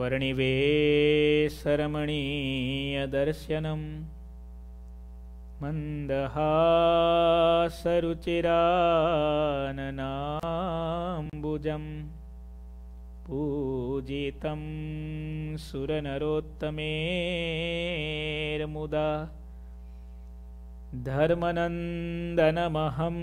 वर्णिवेसरमणीयदर्शनम् मन्दहासरुचिराननाम्बुजम् पूजितं सुरनरोत्तमेर्मुदा धर्मनन्दनमहम्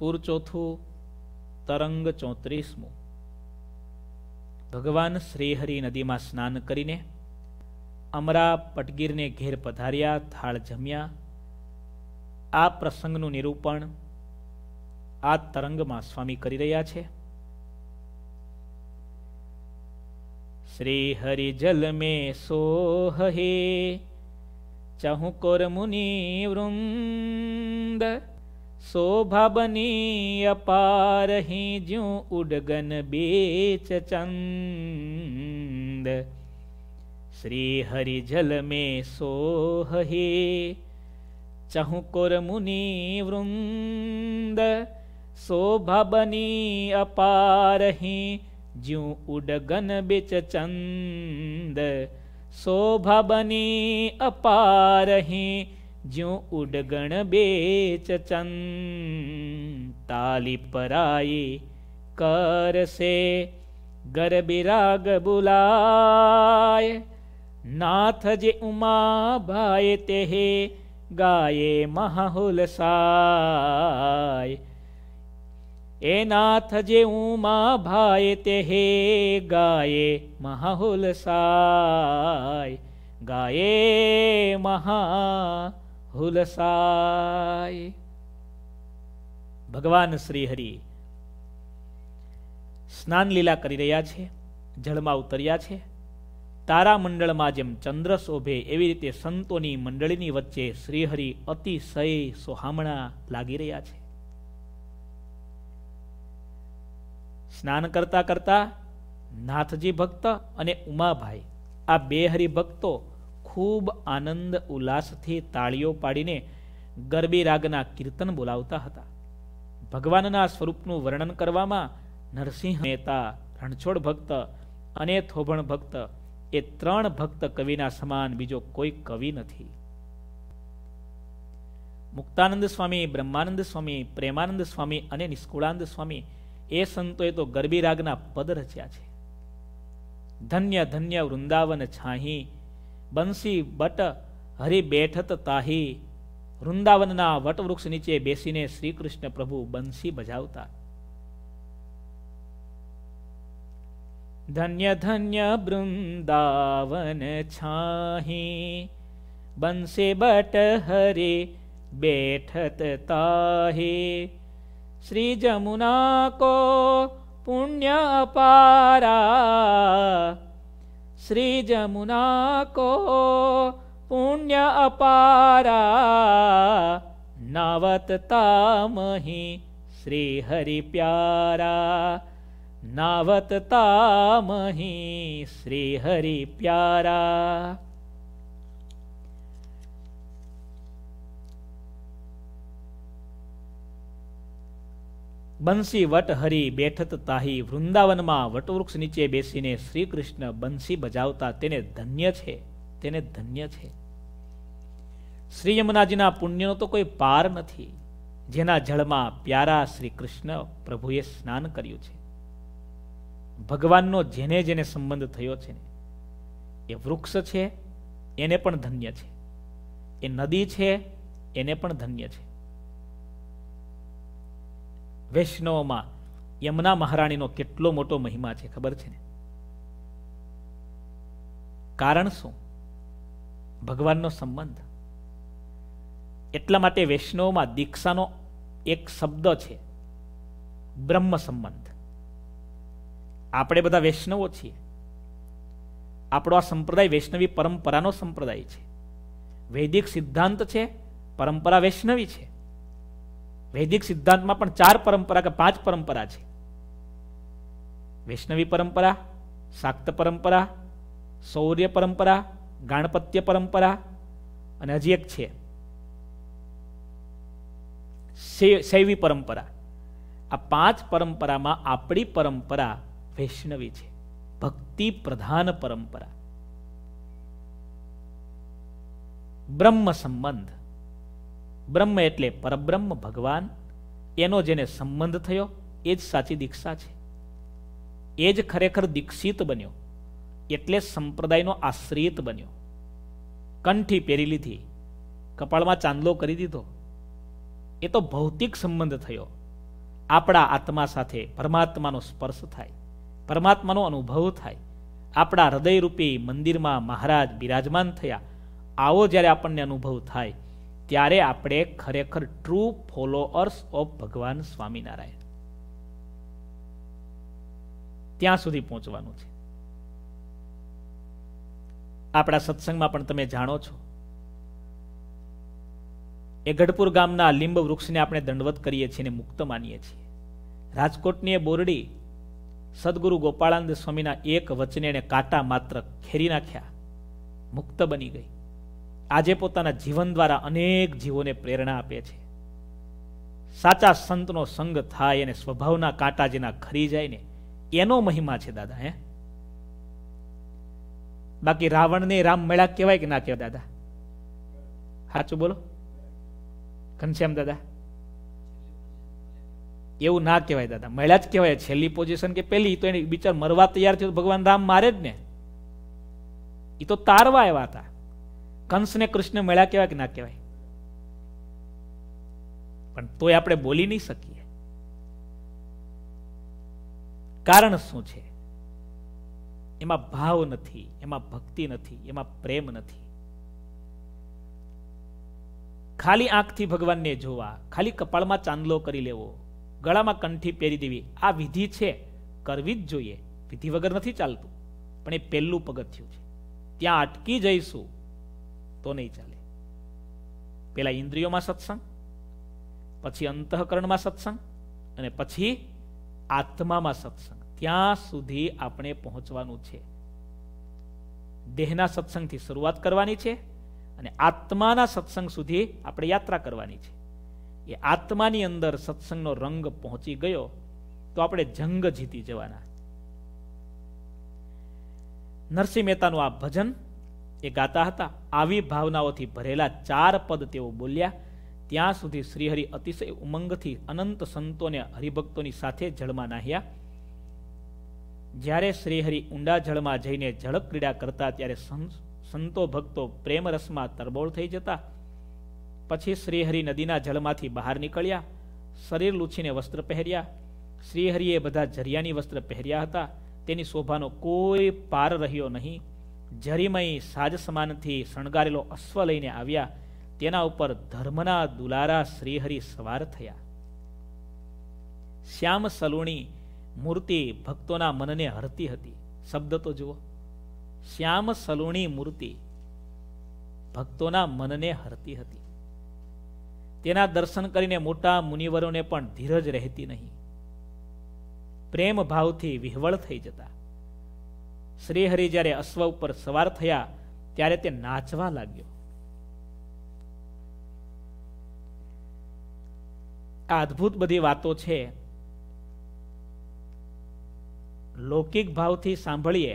પૂર ચોથું તરંગ ચોત્રીસમું ભગવાન શ્રીહરિ નદીમાં સ્નાન કરીને અમરા પટગીરને ઘેર પધાર્યા થાળ જમ્યા આ પ્રસંગનું નિરૂપણ આ તરંગમાં સ્વામી કરી રહ્યા છે શ્રી હરિ જલ મે સોહે ચહુકોર મુનિ વૃંદ શોભા બની અપાર જ્યું ઉડગન બેચ ચંદ શ્રી હરિ જલ મે સોહે ચહુકોર મુનિ વૃંદ શોભા બની અપાર જ્યું ઉડગન બેચ ચંદ શોભા બની અપાર જ્યો ઉડગણ બેચ તાલી પરાઈ કરશે ગરબિરાગ બુલાય નાથ જે ઉમા ભાય તે હે ગાયે મહાહુલ સાય એ નાથ જે ઉમા ભાય તે હે ગાયે મહાહુલ સાય ગાયે મહા હુલસાય ભગવાન શ્રી હરિ સ્નાન લીલા કરી રહ્યા છે જળમાં ઉતર્યા છે તારામંડળમાં જેમ ચંદ્ર શોભે એવી રીતે સંતોની મંડળીની વચ્ચે શ્રીહરિ અતિશય સોહામણા લાગી રહ્યા છે સ્નાન કરતા કરતા નાથજી ભક્ત અને ઉમાભાઈ આ બે હરિભક્તો ભક્તો ખૂબ આનંદ ઉલ્લાસથી તાળીઓ પાડીને ગરબી રાગના કીર્તન બોલાવતા હતા ભગવાનના સ્વરૂપનું વર્ણન કરવામાં નરસિંહ મહેતા રણછોડ ભક્ત અને થોભણ ભક્ત એ ત્રણ ભક્ત કવિના સમાન બીજો કોઈ કવિ નથી મુક્તાનંદ સ્વામી બ્રહ્માનંદ સ્વામી પ્રેમાનંદ સ્વામી અને નિષ્કુળાનંદ સ્વામી એ સંતોએ તો ગરબી રાગના પદ રચ્યા છે ધન્ય ધન્ય વૃંદાવન છાહી બંસી બટ હરી બેઠત તાહી વૃંદાવનના વટવૃક્ષ નીચે બેસીને શ્રીકૃષ્ણ પ્રભુ બંસી બજાવતા ધન્ય ધન્ય વૃંદાવન છાહી બંસે બટ હરે બેઠત તાહી શ્રી જમુના કો પુણ્ય અપારા શ્રી જમુના કો પુણ્ય અપારા નાવતતામહી શ્રી હરિ પ્યારા નાવતતામહી શ્રી હરિ પ્યારા બંસી વટ હરી બેઠત તાહી વૃંદાવનમાં વટવૃક્ષ નીચે બેસીને શ્રી કૃષ્ણ બંસી બજાવતા તેને ધન્ય છે તેને ધન્ય છે શ્રી યમુનાજીના પુણ્યનો તો કોઈ પાર નથી જેના જળમાં પ્યારા શ્રી કૃષ્ણ પ્રભુએ સ્નાન કર્યું છે ભગવાનનો જેને જેને સંબંધ થયો છે એ વૃક્ષ છે એને પણ ધન્ય છે એ નદી છે એને પણ ધન્ય છે વૈષ્ણવમાં યમુના મહારાણીનો કેટલો મોટો મહિમા છે ખબર છે ને કારણ શું ભગવાનનો સંબંધ એટલા માટે વૈષ્ણવમાં દીક્ષાનો એક શબ્દ છે બ્રહ્મ સંબંધ આપણે બધા વૈષ્ણવો છીએ આપણો આ સંપ્રદાય વૈષ્ણવી પરંપરાનો સંપ્રદાય છે વૈદિક સિદ્ધાંત છે પરંપરા વૈષ્ણવી છે વૈદિક સિદ્ધાંતમાં પણ ચાર પરંપરા કે પાંચ પરંપરા છે વૈષ્ણવી પરંપરા શાક્ત પરંપરા શૌર્ય પરંપરા ગાણપત્ય પરંપરા અને હજી એક છે શૈવી પરંપરા આ પાંચ પરંપરામાં આપણી પરંપરા વૈષ્ણવી છે ભક્તિ પ્રધાન પરંપરા બ્રહ્મ સંબંધ બ્રહ્મ એટલે પરબ્રહ્મ ભગવાન એનો જેને સંબંધ થયો એ જ સાચી દીક્ષા છે એ જ ખરેખર દીક્ષિત બન્યો એટલે સંપ્રદાયનો આશ્રિત બન્યો કંઠી પહેરી લીધી કપાળમાં ચાંદલો કરી દીધો એ તો ભૌતિક સંબંધ થયો આપણા આત્મા સાથે પરમાત્માનો સ્પર્શ થાય પરમાત્માનો અનુભવ થાય આપણા હૃદયરૂપી મંદિરમાં મહારાજ બિરાજમાન થયા આવો જ્યારે આપણને અનુભવ થાય ત્યારે આપણે ખરેખર ટ્રુ ફોલોઅર્સ ઓફ ભગવાન સ્વામિનારાયણ ત્યાં સુધી પહોંચવાનું છે આપણા સત્સંગમાં પણ તમે જાણો છો એ ગઢપુર ગામના લીંબ વૃક્ષને આપણે દંડવત કરીએ છીએ અને મુક્ત માનીએ છીએ રાજકોટની એ બોરડી સદગુરુ ગોપાળાનંદ સ્વામીના એક વચને એણે કાંટા માત્ર ખેરી નાખ્યા મુક્ત બની ગઈ આજે પોતાના જીવન દ્વારા અનેક જીવોને પ્રેરણા આપે છે સાચા સંતનો સંગ થાય અને સ્વભાવના કાંટા જેના ખરી જાય ને એનો મહિમા છે દાદા હે બાકી રાવણને રામ મેળા કહેવાય કે ના કહેવાય દાદા સાચું બોલો ઘનશ્યામ દાદા એવું ના કહેવાય દાદા મહિલા જ કહેવાય છેલ્લી પોઝિશન કે પેલી તો એને બિચાર મરવા તૈયાર થયો ભગવાન રામ મારે જ ને એ તો તારવા આવ્યા હતા કંસને કૃષ્ણ મળ્યા કહેવાય કે ના કહેવાય પણ તોય આપણે બોલી નહીં શકીએ કારણ શું છે એમાં ભાવ નથી એમાં ભક્તિ નથી એમાં પ્રેમ નથી ખાલી આંખથી ભગવાનને જોવા ખાલી કપાળમાં ચાંદલો કરી લેવો ગળામાં કંઠી પહેરી દેવી આ વિધિ છે કરવી જ જોઈએ વિધિ વગર નથી ચાલતું પણ એ પહેલું પગથિયું છે ત્યાં અટકી જઈશું તો નહીં ચાલે પેલા ઇન્દ્રિયોમાં સત્સંગ પછી અંતઃકરણમાં સત્સંગ અને પછી આત્મામાં સત્સંગ ત્યાં સુધી આપણે પહોંચવાનું છે દેહના સત્સંગથી શરૂઆત કરવાની છે અને આત્માના સત્સંગ સુધી આપણે યાત્રા કરવાની છે એ આત્માની અંદર સત્સંગનો રંગ પહોંચી ગયો તો આપણે જંગ જીતી જવાના નરસિંહ મહેતાનું આ ભજન એ ગાતા હતા આવી ભાવનાઓથી ભરેલા ચાર પદ તેઓ બોલ્યા ત્યાં સુધી શ્રીહરિ અતિશય ઉમંગથી અનંત સંતોને હરિભક્તોની સાથે જળમાં નાહ્યા જ્યારે શ્રીહરિ ઊંડા જળમાં જઈને જળ ક્રીડા કરતા ત્યારે સંતો ભક્તો પ્રેમ રસમાં તરબોળ થઈ જતા પછી શ્રીહરિ નદીના જળમાંથી બહાર નીકળ્યા શરીર લૂછીને વસ્ત્ર પહેર્યા શ્રીહરિએ બધા ઝરિયાની વસ્ત્ર પહેર્યા હતા તેની શોભાનો કોઈ પાર રહ્યો નહીં જરીમય સાજ સમાનથી શણગારેલો અશ્વ લઈને આવ્યા તેના ઉપર ધર્મના દુલારા શ્રીહરિ સવાર થયા શ્યામ સલુણી મૂર્તિ ભક્તોના મનને હરતી હતી શબ્દ તો જુઓ શ્યામ સલુણી મૂર્તિ ભક્તોના મનને હરતી હતી તેના દર્શન કરીને મોટા મુનિવરોને પણ ધીરજ રહેતી નહીં પ્રેમ ભાવથી વિહવળ થઈ જતા શ્રીહરિ જ્યારે અશ્વ ઉપર સવાર થયા ત્યારે તે નાચવા લાગ્યો આ અદ્ભુત બધી વાતો છે લૌકિક ભાવથી સાંભળીએ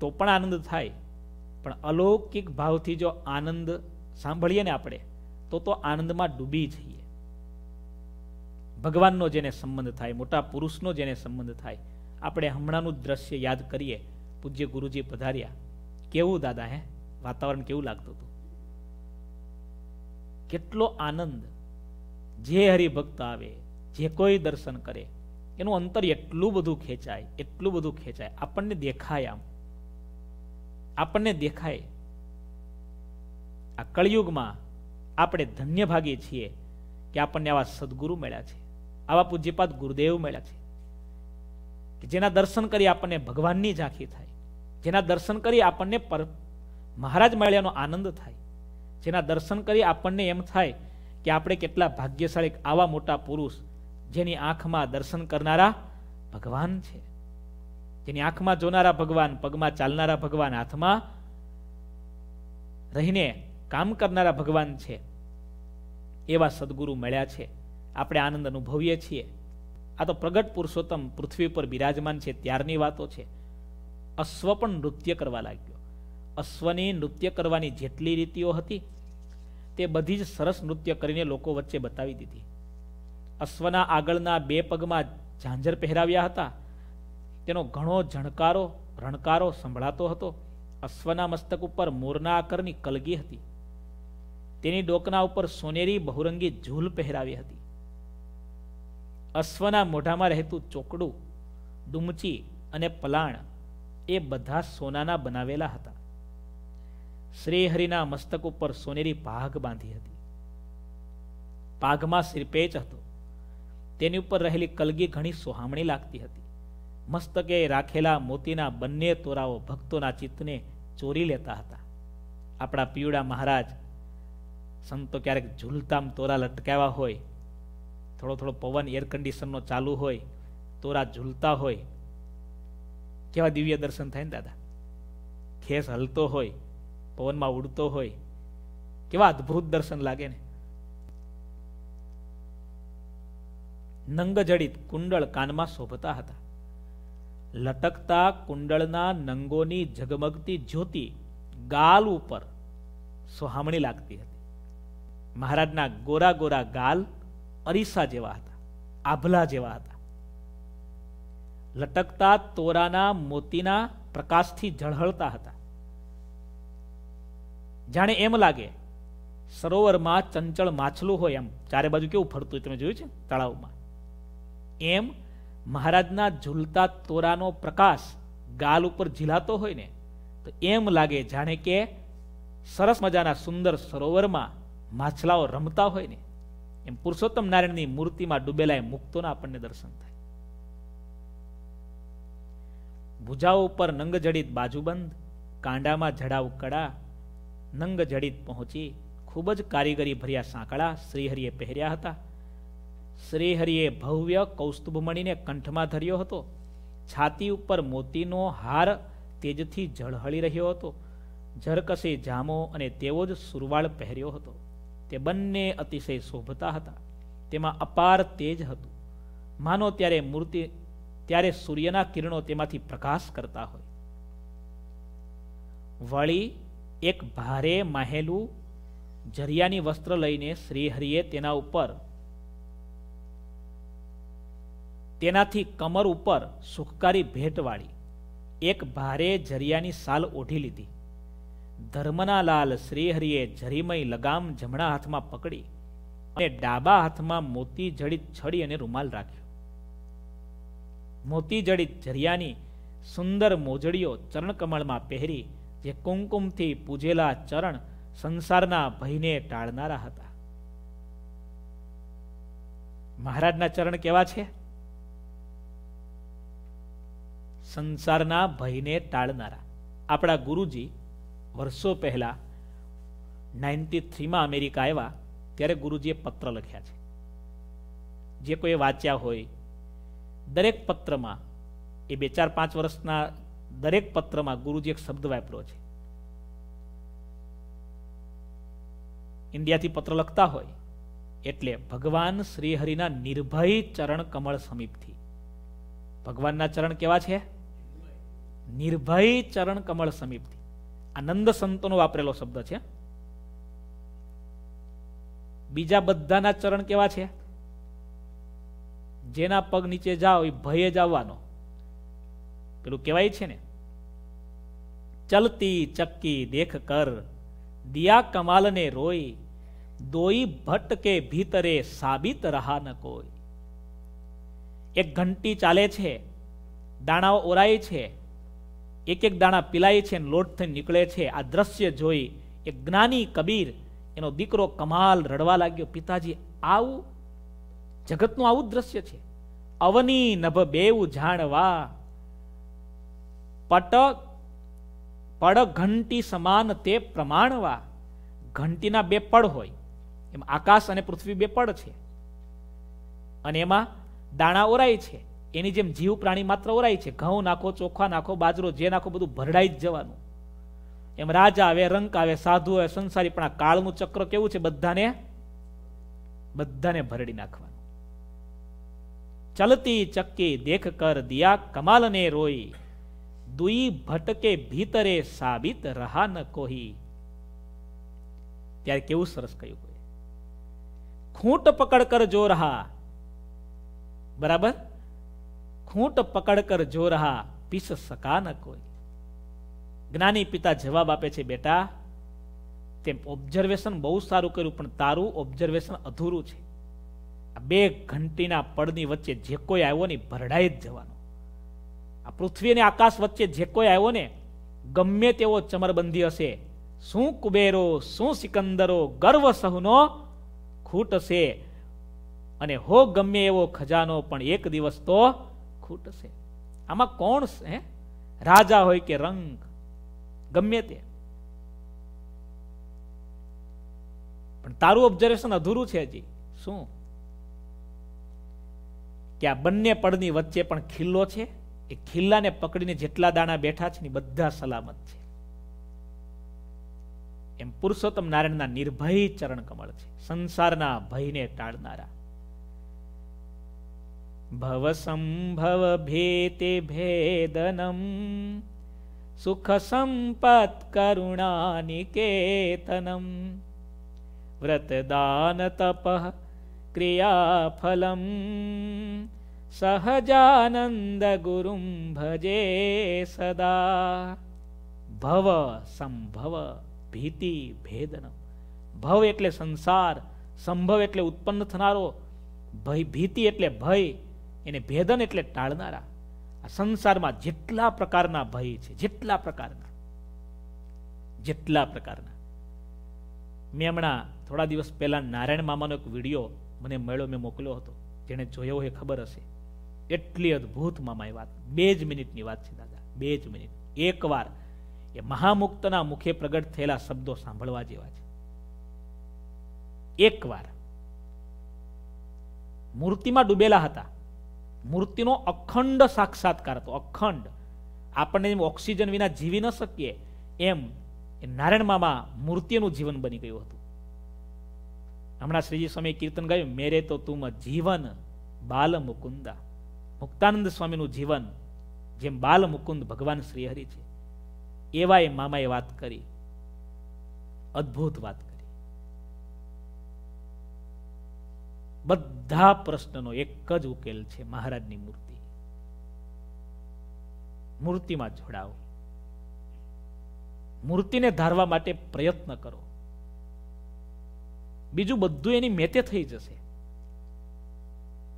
તો પણ આનંદ થાય પણ અલૌકિક ભાવથી જો આનંદ સાંભળીએ ને આપણે તો તો આનંદમાં ડૂબી જઈએ ભગવાનનો જેને સંબંધ થાય મોટા પુરુષનો જેને સંબંધ થાય આપણે હમણાંનું દ્રશ્ય યાદ કરીએ પૂજ્ય ગુરુજી પધાર્યા કેવું દાદા હે વાતાવરણ કેવું લાગતું હતું કેટલો આનંદ જે હરિભક્ત આવે જે કોઈ દર્શન કરે એનું અંતર એટલું બધું ખેંચાય એટલું બધું ખેંચાય આપણને દેખાય આમ આપણને દેખાય આ કળિયુગમાં આપણે ધન્ય ભાગી છીએ કે આપણને આવા સદગુરુ મળ્યા છે આવા પૂજ્યપાદ ગુરુદેવ મળ્યા છે જેના દર્શન કરી આપણને ભગવાનની ઝાંખી થાય જેના દર્શન કરી આપણને પર મહારાજ મળ્યાનો આનંદ થાય જેના દર્શન કરી આપણને એમ થાય કે આપણે કેટલા ભાગ્યશાળી આવા મોટા પુરુષ જેની આંખમાં દર્શન કરનારા ભગવાન છે જેની આંખમાં જોનારા ભગવાન પગમાં ચાલનારા ભગવાન હાથમાં રહીને કામ કરનારા ભગવાન છે એવા સદગુરુ મળ્યા છે આપણે આનંદ અનુભવીએ છીએ આ તો પ્રગટ પુરુષોત્તમ પૃથ્વી પર બિરાજમાન છે ત્યારની વાતો છે અશ્વ પણ નૃત્ય કરવા લાગ્યો અશ્વની નૃત્ય કરવાની જેટલી રીતિઓ હતી તે બધી જ સરસ નૃત્ય કરીને લોકો વચ્ચે બતાવી દીધી અશ્વના આગળના બે પગમાં ઝાંઝર પહેરાવ્યા હતા તેનો ઘણો ઝણકારો રણકારો સંભળાતો હતો અશ્વના મસ્તક ઉપર મોરના આકારની કલગી હતી તેની ડોકના ઉપર સોનેરી બહુરંગી ઝૂલ પહેરાવી હતી અશ્વના મોઢામાં રહેતું ચોકડું ડુમચી અને પલાણ એ બધા સોનાના બનાવેલા હતા શ્રીહરિના મસ્તક ઉપર સોનેરી પાઘ બાંધી હતી પાઘમાં શ્રીપેચ હતો તેની ઉપર રહેલી કલગી ઘણી સોહામણી લાગતી હતી મસ્તકે રાખેલા મોતીના બંને તોરાઓ ભક્તોના ચિત્તને ચોરી લેતા હતા આપણા પીવડા મહારાજ સંતો ક્યારેક ઝૂલતામ તોરા લટકાવ્યા હોય થોડો થોડો પવન એર કન્ડિશનનો ચાલુ હોય તોરા ઝૂલતા હોય કેવા દિવ્ય દર્શન થાય ને દાદા ખેસ હલતો હોય પવનમાં ઉડતો હોય કેવા અદભુત દર્શન લાગે ને નંગ કુંડળ કાનમાં શોભતા હતા લટકતા કુંડળના નંગોની ઝગમગતી જ્યોતિ ગાલ ઉપર સોહામણી લાગતી હતી મહારાજના ગોરા ગોરા ગાલ અરીસા જેવા હતા આભલા જેવા હતા લટકતા તોરાના મોતીના પ્રકાશથી ઝળહળતા હતા જાણે એમ લાગે સરોવરમાં ચંચળ માછલું હોય એમ ચારે બાજુ કેવું ફરતું હોય તમે જોયું છે તળાવમાં એમ મહારાજના ઝૂલતા તોરાનો પ્રકાશ ગાલ ઉપર ઝીલાતો હોય ને તો એમ લાગે જાણે કે સરસ મજાના સુંદર સરોવરમાં માછલાઓ રમતા હોય ને એમ પુરુષોત્તમ નારાયણની મૂર્તિમાં ડૂબેલા એ મુક્તોના આપણને દર્શન થાય ભુજાઓ ઉપર નંગજડિત બાજુબંધ કાંડામાં જડાવ કડા નંગજડિત પહોંચી ખૂબ જ કારીગરી ભર્યા સાંકળા શ્રીહરિએ પહેર્યા હતા શ્રીહરિએ ભવ્ય કૌસ્તુભમણીને કંઠમાં ધર્યો હતો છાતી ઉપર મોતીનો હાર તેજથી ઝળહળી રહ્યો હતો ઝરકસી જામો અને તેવો જ સુરવાળ પહેર્યો હતો તે બંને અતિશય શોભતા હતા તેમાં અપાર તેજ હતું માનો ત્યારે મૂર્તિ ત્યારે સૂર્યના કિરણો તેમાંથી પ્રકાશ કરતા હોય વળી એક ભારે માહેલું જરિયાની વસ્ત્ર લઈને શ્રીહરિએ તેના ઉપર તેનાથી કમર ઉપર સુખકારી ભેટ વાળી એક ભારે જરિયાની સાલ ઓઢી લીધી ધર્મના લાલ શ્રીહરિએ જરીમય લગામ જમણા હાથમાં પકડી અને ડાબા હાથમાં મોતી જડિત છડી અને રૂમાલ રાખ્યો મોતીજડિત જરિયાની સુંદર મોજડીઓ ચરણકમળમાં પહેરી જે કુમકુમથી પૂજેલા ચરણ સંસારના ભયને ટાળનારા હતા મહારાજના ચરણ કેવા છે સંસારના ભયને ટાળનારા આપણા ગુરુજી વર્ષો પહેલા નાઇન્ટી થ્રીમાં અમેરિકા આવ્યા ત્યારે ગુરુજીએ પત્ર લખ્યા છે જે કોઈ વાંચ્યા હોય દરેક પત્રમાં એ બે ચાર પાંચ વર્ષના દરેક પત્રમાં ગુરુજી એક શબ્દ વાપર્યો છે ઇન્ડિયાથી પત્ર લખતા હોય એટલે ભગવાન શ્રીહરિના નિર્ભય ચરણ કમળ સમીપથી ભગવાનના ચરણ કેવા છે નિર્ભય ચરણ કમળ સમીપથી આનંદ સંતોનો વાપરેલો શબ્દ છે બીજા બધાના ચરણ કેવા છે જેના પગ નીચે જાઓ એ ભયે જ આવવાનો પેલું કહેવાય છે ને ચલતી ચક્કી દેખ કર દિયા કમાલને રોઈ દોઈ ભટ્ટ કે ભીતરે સાબિત રહા ન કોઈ એક ઘંટી ચાલે છે દાણાઓ ઓરાય છે એક એક દાણા પીલાય છે અને લોટ થઈ નીકળે છે આ દ્રશ્ય જોઈ એક જ્ઞાની કબીર એનો દીકરો કમાલ રડવા લાગ્યો પિતાજી આવું જગતનું આવું દ્રશ્ય છે અવની નભ બેવ જાણવા પટ પડ ઘંટી સમાન તે પ્રમાણવા ઘંટીના બે પડ હોય એમ આકાશ અને પૃથ્વી બે પડ છે અને એમાં દાણા ઓરાય છે એની જેમ જીવ પ્રાણી માત્ર ઓરાય છે ઘઉં નાખો ચોખા નાખો બાજરો જે નાખો બધું ભરડાઈ જ જવાનું એમ રાજા આવે રંક આવે સાધુ આવે સંસારી પણ આ કાળનું ચક્ર કેવું છે બધાને બધાને ભરડી નાખવાનું ચલતી ચક્કી દેખ કર દિયા કમાલને રોઈ દુઈ ભટકે ભીતરે સાબિત રહા ન કોહી ત્યારે કેવું સરસ કહ્યું કોઈ ખૂંટ પકડ કર જો રહા બરાબર ખૂંટ પકડ કર જો રહા પીસ શકા ન કોઈ જ્ઞાની પિતા જવાબ આપે છે બેટા તેમ ઓબ્ઝર્વેશન બહુ સારું કર્યું પણ તારું ઓબ્ઝર્વેશન અધૂરું છે બે ઘંટીના પડની વચ્ચે જે કોઈ આવ્યો ને ભરડાઈ જ જવાનો આ પૃથ્વી અને આકાશ વચ્ચે જે કોઈ આવ્યો ને ગમે તેવો ચમરબંધી હશે શું કુબેરો શું સિકંદરો ગર્વ સહુનો ખૂટ અને હો ગમે એવો ખજાનો પણ એક દિવસ તો ખૂટશે આમાં કોણ હે રાજા હોય કે રંગ ગમે તે પણ તારું ઓબ્ઝર્વેશન અધૂરું છે હજી શું કે આ બંને પડની વચ્ચે પણ ખિલ્લો છે એ ખિલ્લાને પકડીને જેટલા દાણા બેઠા છે ને બધા સલામત છે એમ પુરુષોત્તમ નારાયણના નિર્ભય ચરણ કમળ છે સંસારના ભયને ટાળનારા ભવ સંભવ ભેતે ભેદનમ સુખ સંપત કરુણાનિકેતનમ વ્રતદાન તપ ક્રિયાફલમ સહજાનંદ ગુરુમ ભજે સદા ભવ સંભવ ભીતિ ભેદન ભવ એટલે સંસાર સંભવ એટલે ઉત્પન્ન થનારો ભય ભીતિ એટલે ભય એને ભેદન એટલે ટાળનારા આ સંસારમાં જેટલા પ્રકારના ભય છે જેટલા પ્રકારના જેટલા પ્રકારના મેં હમણાં થોડા દિવસ પહેલા નારાયણ મામાનો એક વિડીયો મને મળ્યો મેં મોકલ્યો હતો જેણે જોયો એ ખબર હશે એટલી અદ્ભુત મામા એ વાત બે જ મિનિટની વાત છે દાદા બે જ મિનિટ એકવાર એ મહામુક્તના મુખે પ્રગટ થયેલા શબ્દો સાંભળવા જેવા છે એકવાર મૂર્તિમાં ડૂબેલા હતા મૂર્તિનો અખંડ સાક્ષાત્કાર હતો અખંડ આપણને ઓક્સિજન વિના જીવી ન શકીએ એમ નારાયણ મામા મૂર્તિનું જીવન બની ગયું હતું હમણાં શ્રીજી સ્વામી કીર્તન ગાયું મેરે તો તુમ જીવન બાલ મુકુંદા મુક્તાનંદ સ્વામીનું જીવન જેમ બાલ મુકુંદ ભગવાન શ્રીહરિ છે એવા એ મામાએ વાત કરી અદ્ભુત વાત કરી બધા પ્રશ્નનો એક જ ઉકેલ છે મહારાજની મૂર્તિ મૂર્તિમાં જોડાવો મૂર્તિને ધારવા માટે પ્રયત્ન કરો બીજું બધું એની મેતે થઈ જશે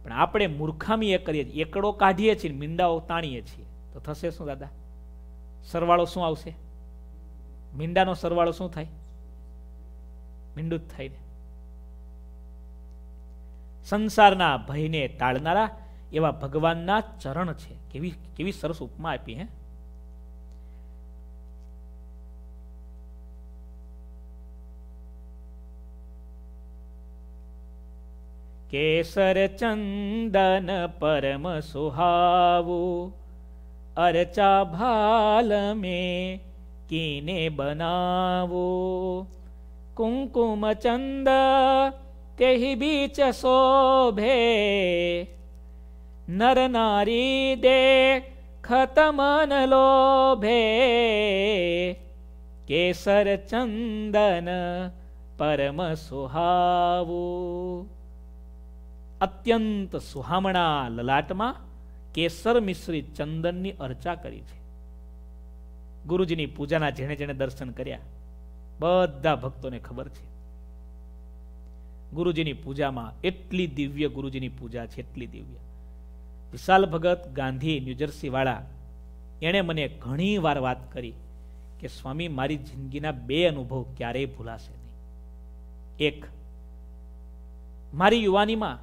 પણ આપણે મૂર્ખામી એ કરીએ છીએ એકડો કાઢીએ છીએ મીંડાઓ તાણીએ છીએ તો થશે શું દાદા સરવાળો શું આવશે મીંડાનો સરવાળો શું થાય મીંડું જ થાય ને સંસારના ભયને ટાળનારા એવા ભગવાનના ચરણ છે કેવી કેવી સરસ ઉપમા આપી હે કેસર ચંદન પરમ સુહાવું અરચા ભાલ મેં કીને બનાવું કુંકુમ ચંદ તેહી બીચ શોભે નર નારી દેખ ખતમન લોભે કેસર ચંદન પરમ સુહાવું અત્યંત સુહામણા લલાટમાં કેસર મિશ્રિત ચંદનની અર્ચા કરી છે ગુરુજીની પૂજાના જેણે જેણે દર્શન કર્યા બધા ભક્તોને ખબર છે ગુરુજીની પૂજામાં એટલી દિવ્ય ગુરુજીની પૂજા છે એટલી દિવ્ય વિશાલ ભગત ગાંધી ન્યૂજર્સી વાળા એણે મને ઘણી વાર વાત કરી કે સ્વામી મારી જિંદગીના બે અનુભવ ક્યારેય ભૂલાશે નહીં એક મારી યુવાનીમાં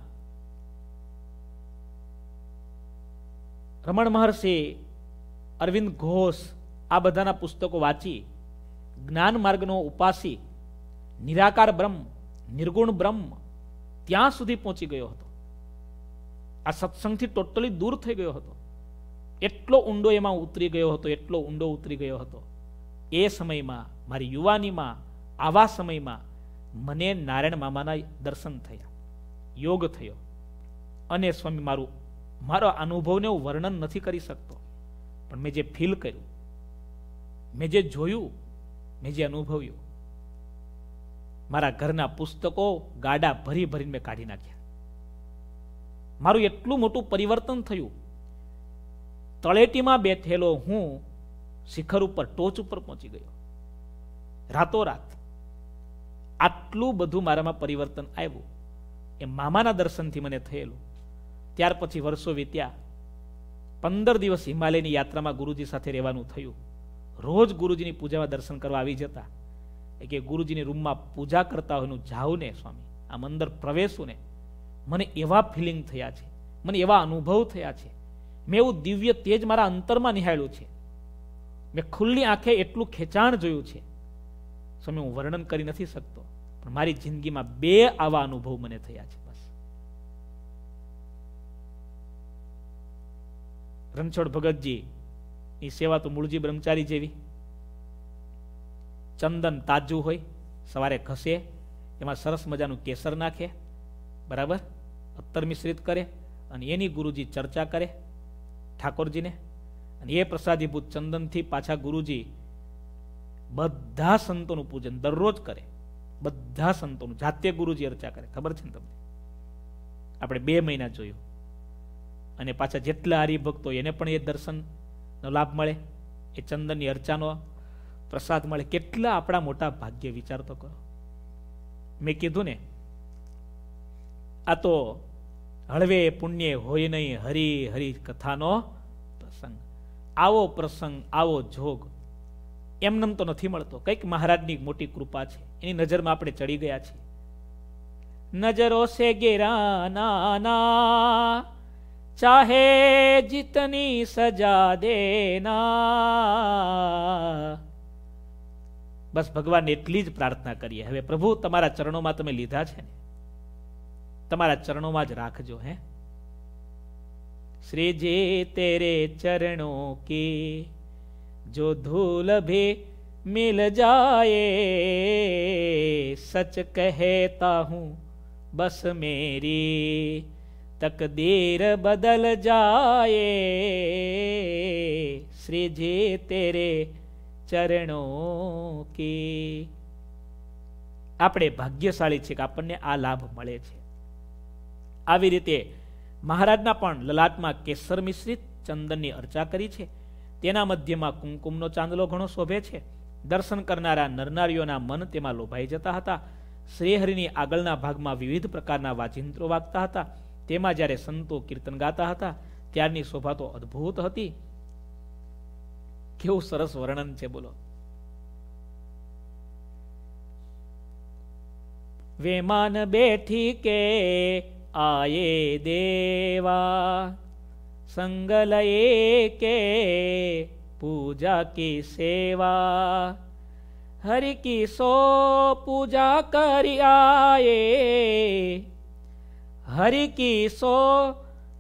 રમણ મહર્ષિ અરવિંદ ઘોષ આ બધાના પુસ્તકો વાંચી જ્ઞાન માર્ગનો ઉપાસી નિરાકાર બ્રહ્મ નિર્ગુણ બ્રહ્મ ત્યાં સુધી પહોંચી ગયો હતો આ સત્સંગથી ટોટલી દૂર થઈ ગયો હતો એટલો ઊંડો એમાં ઉતરી ગયો હતો એટલો ઊંડો ઉતરી ગયો હતો એ સમયમાં મારી યુવાનીમાં આવા સમયમાં મને નારાયણ મામાના દર્શન થયા યોગ થયો અને સ્વામી મારું મારો અનુભવને હું વર્ણન નથી કરી શકતો પણ મેં જે ફીલ કર્યું મેં જે જોયું મેં જે અનુભવ્યું મારા ઘરના પુસ્તકો ગાડા ભરી ભરીને મેં કાઢી નાખ્યા મારું એટલું મોટું પરિવર્તન થયું તળેટીમાં બેઠેલો હું શિખર ઉપર ટોચ ઉપર પહોંચી ગયો રાતોરાત આટલું બધું મારામાં પરિવર્તન આવ્યું એ મામાના દર્શનથી મને થયેલું ત્યાર પછી વર્ષો વીત્યા પંદર દિવસ હિમાલયની યાત્રામાં ગુરુજી સાથે રહેવાનું થયું રોજ ગુરુજીની પૂજામાં દર્શન કરવા આવી જતા એ કે ગુરુજીની રૂમમાં પૂજા કરતા હોય હું જાઉં ને સ્વામી આ મંદિર પ્રવેશું ને મને એવા ફિલિંગ થયા છે મને એવા અનુભવ થયા છે મેં એવું દિવ્ય તેજ મારા અંતરમાં નિહાળ્યું છે મેં ખુલ્લી આંખે એટલું ખેંચાણ જોયું છે સ્વામી હું વર્ણન કરી નથી શકતો પણ મારી જિંદગીમાં બે આવા અનુભવ મને થયા છે રણછોડ ભગતજી એ સેવા તો મૂળજી બ્રહ્મચારી જેવી ચંદન તાજું હોય સવારે ઘસે એમાં સરસ મજાનું કેસર નાખે બરાબર અત્તર મિશ્રિત કરે અને એની ગુરુજી ચર્ચા કરે ઠાકોરજીને અને એ પ્રસાદીભૂત ચંદનથી પાછા ગુરુજી બધા સંતોનું પૂજન દરરોજ કરે બધા સંતોનું જાતે ગુરુજી અર્ચા કરે ખબર છે ને તમને આપણે બે મહિના જોયું અને પાછા જેટલા હરિભક્તો એને પણ એ દર્શનનો લાભ મળે એ ચંદનની અર્ચાનો પ્રસાદ મળે કેટલા આપણા મોટા ભાગ્ય વિચાર તો કરો મેં કીધું ને આ તો હળવે પુણ્ય હોય નહીં હરી હરી કથાનો પ્રસંગ આવો પ્રસંગ આવો જોગ એમનેમ તો નથી મળતો કંઈક મહારાજની મોટી કૃપા છે એની નજરમાં આપણે ચડી ગયા છીએ નજરો સે ગેરા નાના चाहे जितनी सजा देना બસ ભગવાન એટલી જ પ્રાર્થના કરીએ હવે પ્રભુ તમારા ચરણોમાં તમે લીધા છે ને તમારા ચરણોમાં જ રાખજો હે શ્રીજી તેરે ચરણો કે જો ધૂલ ભી મિલ જાય સચ કહેતા હું બસ મેરી તકદીર બદલ જાયે શ્રીજી તેરે ચરણો કી આપણે ભાગ્યશાળી છે કે આપણને આ લાભ મળે છે આવી રીતે મહારાજના પણ લલાટમાં કેસર મિશ્રિત ચંદનની અર્ચા કરી છે તેના મધ્યમાં કુમકુમનો ચાંદલો ઘણો શોભે છે દર્શન કરનારા નરનારીઓના મન તેમાં લોભાઈ જતા હતા શ્રીહરિની આગળના ભાગમાં વિવિધ પ્રકારના વાજિંત્રો વાગતા હતા તેમાં જ્યારે સંતો કીર્તન ગાતા હતા ત્યારની શોભા તો અદ્ભુત હતી કેવું સરસ વર્ણન છે બોલો વેમાન બેઠી કે આયે દેવા સંગલયે કે પૂજા કી સેવા હરિ કી સો પૂજા કરી આયે હરિ કી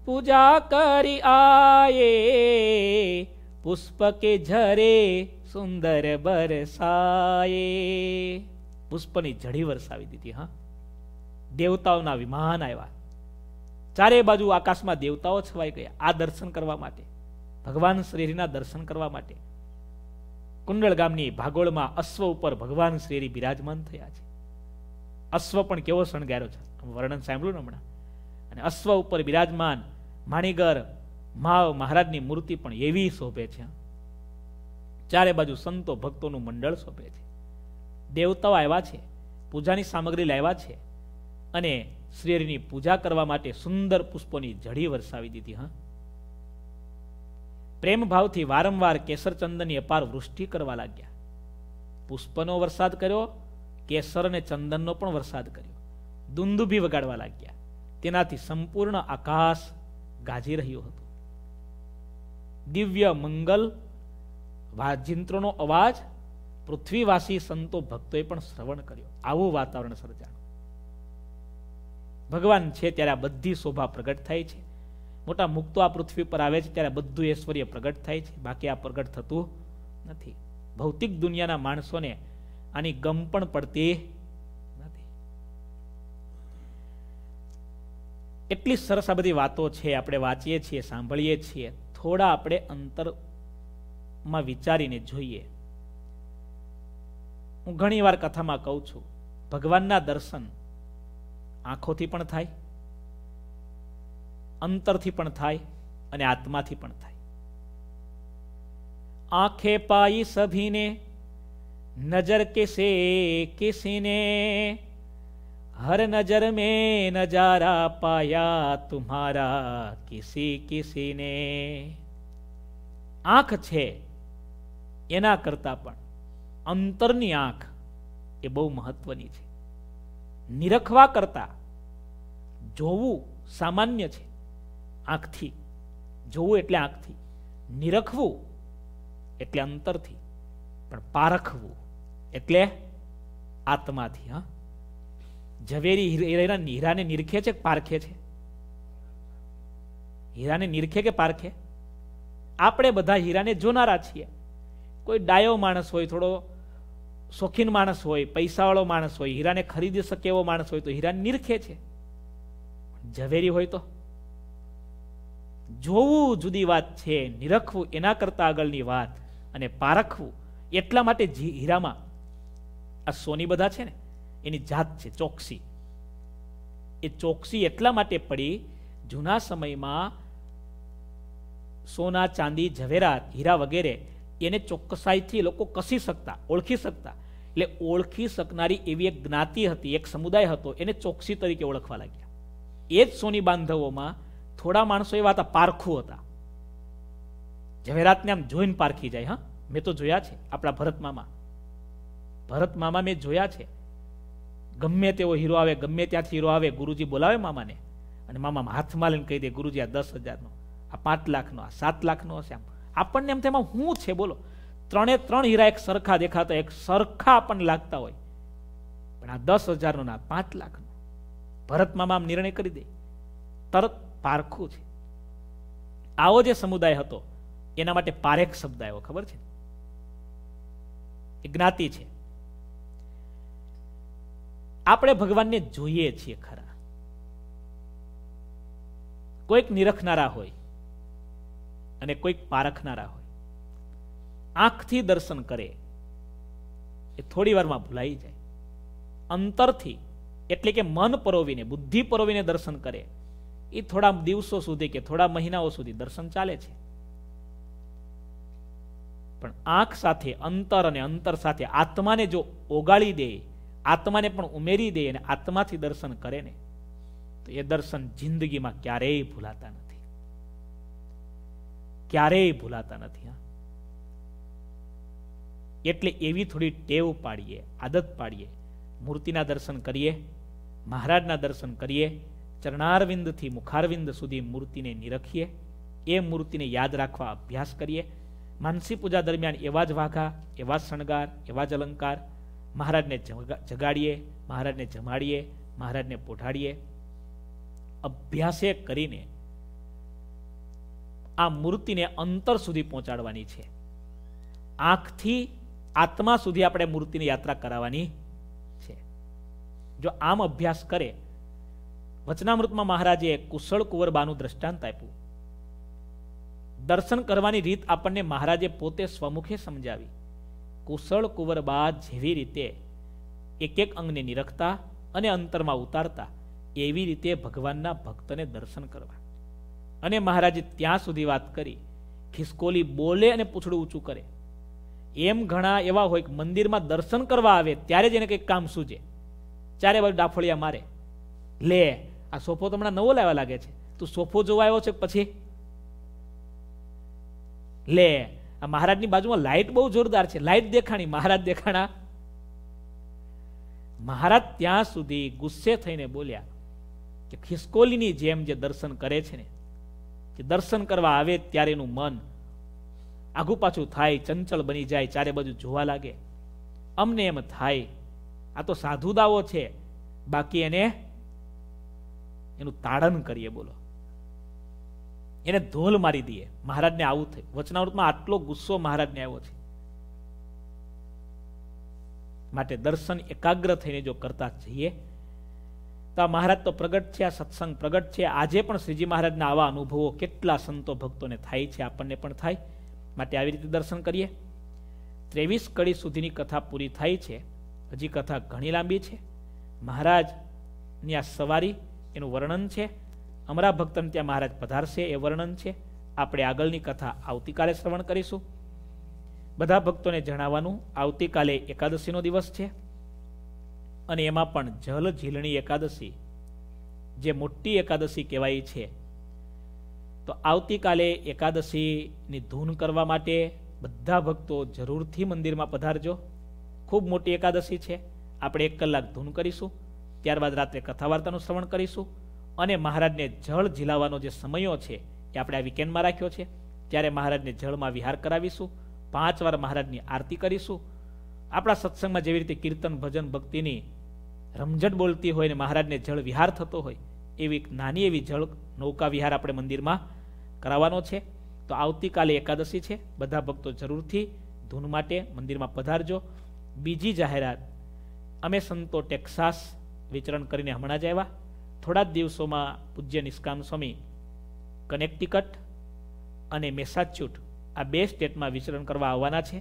પૂજા કરી આયે પુષ્પ કે ઝરે સુંદર બરસાયે પુષ્પની ઝડી વરસાવી દીધી હા દેવતાઓના વિમાન આવ્યા ચારે બાજુ આકાશમાં દેવતાઓ છવાઈ ગયા આ દર્શન કરવા માટે ભગવાન શ્રીના દર્શન કરવા માટે કુંડળ ગામની ભાગોળમાં અશ્વ ઉપર ભગવાન શ્રી બિરાજમાન થયા છે અશ્વ પણ કેવો શણગાર્યો છે વર્ણન સાંભળ્યું ને હમણાં અને અશ્વ ઉપર બિરાજમાન માણીગર માવ મહારાજની મૂર્તિ પણ એવી શોભે છે ચારે બાજુ સંતો ભક્તોનું મંડળ શોભે છે દેવતાઓ આવ્યા છે પૂજાની સામગ્રી લાવ્યા છે અને શ્રીહરિની પૂજા કરવા માટે સુંદર પુષ્પોની જડી વરસાવી દીધી હા પ્રેમભાવથી વારંવાર કેસરચંદનની અપાર વૃષ્ટિ કરવા લાગ્યા પુષ્પનો વરસાદ કર્યો કેસર અને ચંદનનો પણ વરસાદ કર્યો દુંદુભી વગાડવા લાગ્યા તેનાથી સંપૂર્ણ આકાશ ગાજી રહ્યું હતું દિવ્ય મંગલ વાજિંત્રોનો અવાજ પૃથ્વીવાસી સંતો ભક્તોએ પણ શ્રવણ કર્યો આવું વાતાવરણ સર્જાણું ભગવાન છે ત્યારે આ બધી શોભા પ્રગટ થાય છે મોટા મુક્તો આ પૃથ્વી પર આવે છે ત્યારે બધું ઐશ્વર્ય પ્રગટ થાય છે બાકી આ પ્રગટ થતું નથી ભૌતિક દુનિયાના માણસોને આની ગમ પણ પડતી એટલી સરસ આ બધી વાતો છે આપણે વાંચીએ છીએ સાંભળીએ છીએ થોડા આપણે અંતરમાં વિચારીને જોઈએ હું ઘણી વાર કથામાં કહું છું ભગવાનના દર્શન આંખોથી પણ થાય અંતરથી પણ થાય અને આત્માથી પણ થાય આંખે પાઈ સભીને નજર કેસે કેસીને हर नजर में नजारा पाया तुम्हारा किसी કિસીને આંખ છે એના કરતા પણ અંતરની આંખ એ બહુ મહત્વની છે નિરખવા કરતા જોવું સામાન્ય છે આંખથી જોવું એટલે આંખથી નિરખવું એટલે અંતરથી પણ પારખવું એટલે આત્માથી હા ઝવેરી હીરાને નિરખે છે પારખે છે હીરાને નિરખે કે પારખે આપણે બધા હીરાને જોનારા છીએ કોઈ ડાયો માણસ હોય થોડો શોખીન માણસ હોય પૈસાવાળો માણસ હોય હીરાને ખરીદી શકે એવો માણસ હોય તો હીરા નિરખે છે ઝવેરી હોય તો જોવું જુદી વાત છે નિરખવું એના કરતાં આગળની વાત અને પારખવું એટલા માટે હીરામાં આ સોની બધા છે ને એની જાત છે ચોકસી એ ચોકસી એટલા માટે પડી જૂના સમયમાં સોના ચાંદી ઝવેરાત હીરા વગેરે એને ચોક્કસાઈથી લોકો કસી શકતા ઓળખી શકતા એટલે ઓળખી શકનારી એવી એક જ્ઞાતિ હતી એક સમુદાય હતો એને ચોકસી તરીકે ઓળખવા લાગ્યા એ જ સોની બાંધવોમાં થોડા માણસો એવા હતા પારખું હતા ઝવેરાતને આમ જોઈને પારખી જાય હા મેં તો જોયા છે આપણા ભરતમામા ભરતમામા મેં જોયા છે ગમે તેવો હીરો આવે ગમે ત્યાંથી હીરો આવે ગુરુજી બોલાવે મામાને અને મામા હાથમાં લઈને કહી દે ગુરુજી આ દસ હજારનો આ પાંચ લાખનો આ સાત લાખનો હશે આમ આપણને એમ તેમાં શું છે બોલો ત્રણે ત્રણ હીરા એક સરખા દેખાતા એક સરખા આપણને લાગતા હોય પણ આ દસ હજારનો ના પાંચ લાખનો ભરત મામા આમ નિર્ણય કરી દે તરત પારખું છે આવો જે સમુદાય હતો એના માટે પારેખ શબ્દ આવ્યો ખબર છે એ જ્ઞાતિ છે આપણે ભગવાનને જોઈએ છીએ ખરા કોઈક નિરખનારા હોય અને કોઈક પારખનારા હોય આંખથી દર્શન કરે એ થોડી વારમાં ભૂલાઈ જાય અંતરથી એટલે કે મન પરોવીને બુદ્ધિ પરોવીને દર્શન કરે એ થોડા દિવસો સુધી કે થોડા મહિનાઓ સુધી દર્શન ચાલે છે પણ આંખ સાથે અંતર અને અંતર સાથે આત્માને જો ઓગાળી દે આત્માને પણ ઉમેરી દે અને આત્માથી દર્શન કરે ને તો એ દર્શન જિંદગીમાં ક્યારેય ભૂલાતા નથી ક્યારેય ભૂલાતા નથી એટલે એવી થોડી ટેવ પાડીએ આદત પાડીએ મૂર્તિના દર્શન કરીએ મહારાજના દર્શન કરીએ ચરણારવિંદથી મુખારવિંદ સુધી મૂર્તિને નિરખીએ એ મૂર્તિને યાદ રાખવા અભ્યાસ કરીએ માનસી પૂજા દરમિયાન એવા જ વાઘા એવા જ શણગાર એવા જ અલંકાર મહારાજને જગાડીએ મહારાજને જમાડીએ મહારાજને પોઢાડીએ અભ્યાસે કરીને આ મૂર્તિને અંતર સુધી પહોંચાડવાની છે આંખથી આત્મા સુધી આપણે મૂર્તિની યાત્રા કરાવવાની છે જો આમ અભ્યાસ કરે વચનામૃતમાં મહારાજે કુશળ કુંવરબાનું દ્રષ્ટાંત આપ્યું દર્શન કરવાની રીત આપણને મહારાજે પોતે સ્વમુખે સમજાવી કુશળ કુંવરબા જેવી રીતે એક એક અંગને નિરખતા અને અંતરમાં ઉતારતા એવી રીતે ભગવાનના ભક્તને દર્શન કરવા અને મહારાજે ત્યાં સુધી વાત કરી ખિસકોલી બોલે અને પૂછડું ઊંચું કરે એમ ઘણા એવા હોય કે મંદિરમાં દર્શન કરવા આવે ત્યારે જ એને કંઈક કામ સૂજે ચારે બાજુ ડાફળિયા મારે લે આ સોફો તો હમણાં નવો લાવવા લાગે છે તું સોફો જોવા આવ્યો છે પછી લે આ મહારાજની બાજુમાં લાઇટ બહુ જોરદાર છે લાઇટ દેખાણી મહારાજ દેખાણા મહારાજ ત્યાં સુધી ગુસ્સે થઈને બોલ્યા કે ખિસકોલીની જેમ જે દર્શન કરે છે ને કે દર્શન કરવા આવે ત્યારે એનું મન આગુ પાછું થાય ચંચળ બની જાય ચારે બાજુ જોવા લાગે અમને એમ થાય આ તો સાધુ દાવો છે બાકી એને એનું તાડન કરીએ બોલો એને ધોલ મારી દઈએ મહારાજને આવું થયું વચનાવૃતમાં આટલો ગુસ્સો મહારાજને આવ્યો છે માટે દર્શન એકાગ્ર થઈને જો કરતા જઈએ તો આ મહારાજ તો પ્રગટ છે આ સત્સંગ પ્રગટ છે આજે પણ શ્રીજી મહારાજના આવા અનુભવો કેટલા સંતો ભક્તોને થાય છે આપણને પણ થાય માટે આવી રીતે દર્શન કરીએ ત્રેવીસ કડી સુધીની કથા પૂરી થાય છે હજી કથા ઘણી લાંબી છે મહારાજની આ સવારી એનું વર્ણન છે અમરા ભક્તન ત્યાં મહારાજ પધારશે એ વર્ણન છે આપણે આગળની કથા આવતીકાલે શ્રવણ કરીશું બધા ભક્તોને જણાવવાનું આવતીકાલે એકાદશીનો દિવસ છે અને એમાં પણ જલ ઝીલણી એકાદશી જે મોટી એકાદશી કહેવાય છે તો આવતીકાલે એકાદશીની ધૂન કરવા માટે બધા ભક્તો જરૂરથી મંદિરમાં પધારજો ખૂબ મોટી એકાદશી છે આપણે એક કલાક ધૂન કરીશું ત્યારબાદ રાત્રે કથા વાર્તાનું શ્રવણ કરીશું અને મહારાજને જળ ઝીલાવાનો જે સમયો છે એ આપણે આ વીકેન્ડમાં રાખ્યો છે ત્યારે મહારાજને જળમાં વિહાર કરાવીશું પાંચ વાર મહારાજની આરતી કરીશું આપણા સત્સંગમાં જેવી રીતે કીર્તન ભજન ભક્તિની રમઝટ બોલતી હોય ને મહારાજને જળ વિહાર થતો હોય એવી એક નાની એવી જળ નૌકા વિહાર આપણે મંદિરમાં કરાવવાનો છે તો આવતીકાલે એકાદશી છે બધા ભક્તો જરૂરથી ધૂન માટે મંદિરમાં પધારજો બીજી જાહેરાત અમે સંતો ટેક્સાસ વિચરણ કરીને હમણાં જ આવ્યા થોડા જ દિવસોમાં પૂજ્ય નિષ્કામ સ્વામી કનેક્ટિકટ અને મેસાચ્યુટ આ બે સ્ટેટમાં વિચરણ કરવા આવવાના છે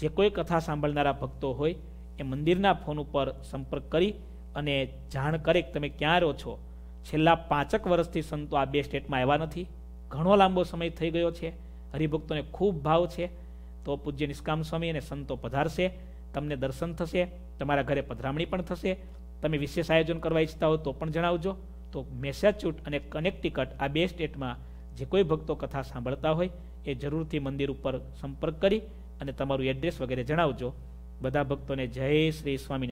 જે કોઈ કથા સાંભળનારા ભક્તો હોય એ મંદિરના ફોન ઉપર સંપર્ક કરી અને જાણ કરે તમે ક્યાં રહો છો છેલ્લા પાંચક વર્ષથી સંતો આ બે સ્ટેટમાં આવ્યા નથી ઘણો લાંબો સમય થઈ ગયો છે હરિભક્તોને ખૂબ ભાવ છે તો પૂજ્ય નિષ્કામ સ્વામી અને સંતો પધારશે તમને દર્શન થશે તમારા ઘરે પધરામણી પણ થશે તમે વિશેષ આયોજન કરવા ઈચ્છતા હો તો પણ જણાવજો તો મેસેચ્યુટ અને કનેક્ટિકટ આ બે સ્ટેટમાં જે કોઈ ભક્તો કથા સાંભળતા હોય એ જરૂરથી મંદિર ઉપર સંપર્ક કરી અને તમારું એડ્રેસ વગેરે જણાવજો બધા ભક્તોને જય શ્રી સ્વામી